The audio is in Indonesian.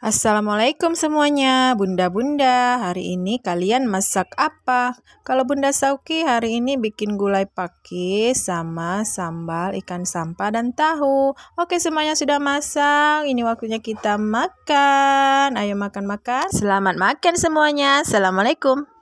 Assalamualaikum semuanya, bunda-bunda. Hari ini kalian masak apa? Kalau Bunda Sauki hari ini bikin gulai pakis sama sambal ikan sampah dan tahu. Oke, semuanya sudah masak. Ini waktunya kita makan. Ayo makan-makan. Selamat makan semuanya. Assalamualaikum.